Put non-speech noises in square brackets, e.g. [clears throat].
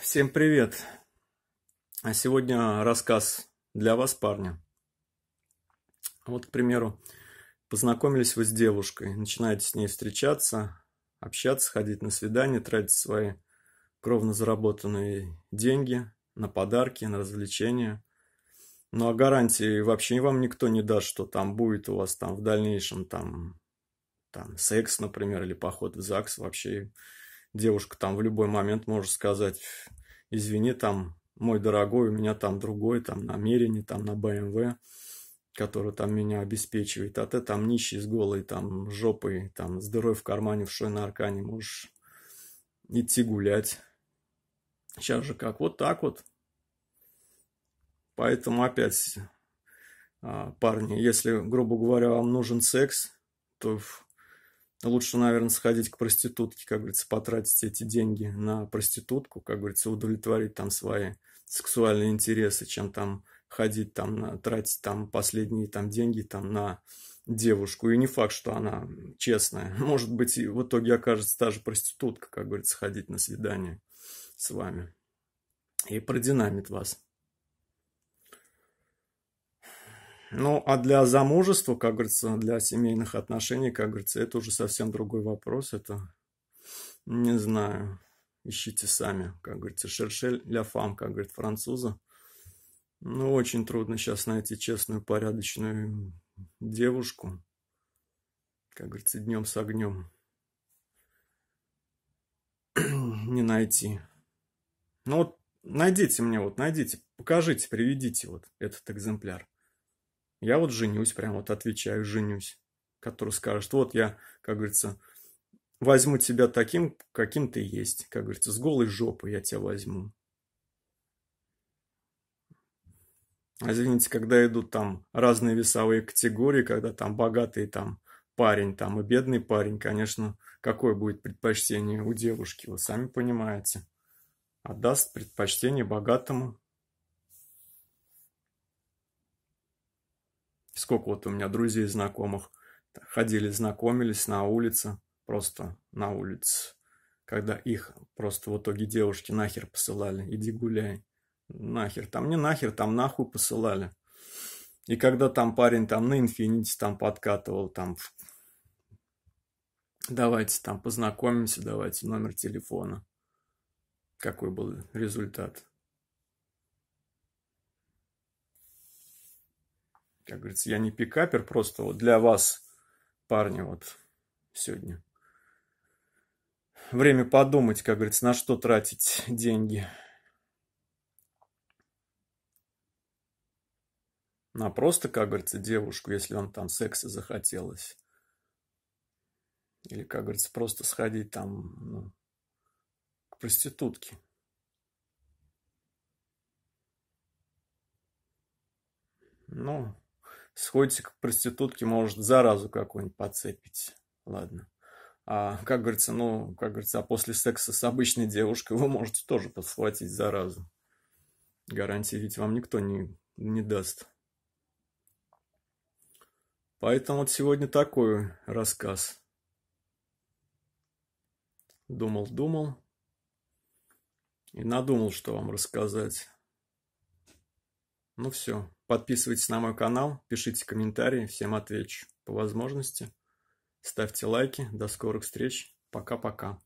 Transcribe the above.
Всем привет! А сегодня рассказ для вас, парня. Вот, к примеру, познакомились вы с девушкой, начинаете с ней встречаться, общаться, ходить на свидания, тратить свои кровно заработанные деньги на подарки, на развлечения. Ну а гарантии вообще вам никто не даст, что там будет у вас там в дальнейшем там, там секс, например, или поход в ЗАГС вообще девушка там в любой момент может сказать, извини, там, мой дорогой, у меня там другой, там, намерение, там, на БМВ, который там меня обеспечивает, а ты там нищий с голой, там, жопой, там, с дырой в кармане, в шой на аркане, можешь идти гулять. Сейчас же как вот так вот. Поэтому опять, а, парни, если, грубо говоря, вам нужен секс, то Лучше, наверное, сходить к проститутке, как говорится, потратить эти деньги на проститутку, как говорится, удовлетворить там свои сексуальные интересы, чем там ходить там, на, тратить там последние там деньги там на девушку. И не факт, что она честная. [laughs] Может быть, и в итоге окажется та же проститутка, как говорится, ходить на свидание с вами. И продинамит вас. Ну, а для замужества, как говорится, для семейных отношений, как говорится, это уже совсем другой вопрос. Это, не знаю, ищите сами, как говорится, шершель для фам, как говорит француза. Ну, очень трудно сейчас найти честную, порядочную девушку. Как говорится, днем с огнем. [clears throat] Не найти. Ну вот, найдите мне, вот, найдите, покажите, приведите вот этот экземпляр. Я вот женюсь, прям вот отвечаю, женюсь. Который скажет, вот я, как говорится, возьму тебя таким, каким ты есть. Как говорится, с голой жопы я тебя возьму. А извините, когда идут там разные весовые категории, когда там богатый там парень там и бедный парень, конечно, какое будет предпочтение у девушки, вы сами понимаете. Отдаст предпочтение богатому сколько вот у меня друзей, знакомых, ходили, знакомились на улице, просто на улице, когда их просто в итоге девушки нахер посылали, иди гуляй, нахер, там не нахер, там нахуй посылали. И когда там парень там на инфинити там подкатывал, там давайте там познакомимся, давайте номер телефона. Какой был результат? Как говорится, я не пикапер, просто вот для вас, парни, вот сегодня. Время подумать, как говорится, на что тратить деньги. На просто, как говорится, девушку, если вам там секса захотелось. Или, как говорится, просто сходить там ну, к проститутке. Ну, сходите к проститутке, может, заразу какую-нибудь подцепить. Ладно. А, как говорится, ну, как говорится, а после секса с обычной девушкой вы можете тоже подхватить заразу. Гарантии ведь вам никто не, не даст. Поэтому вот сегодня такой рассказ. Думал, думал. И надумал, что вам рассказать. Ну все. Подписывайтесь на мой канал, пишите комментарии, всем отвечу по возможности. Ставьте лайки, до скорых встреч, пока-пока.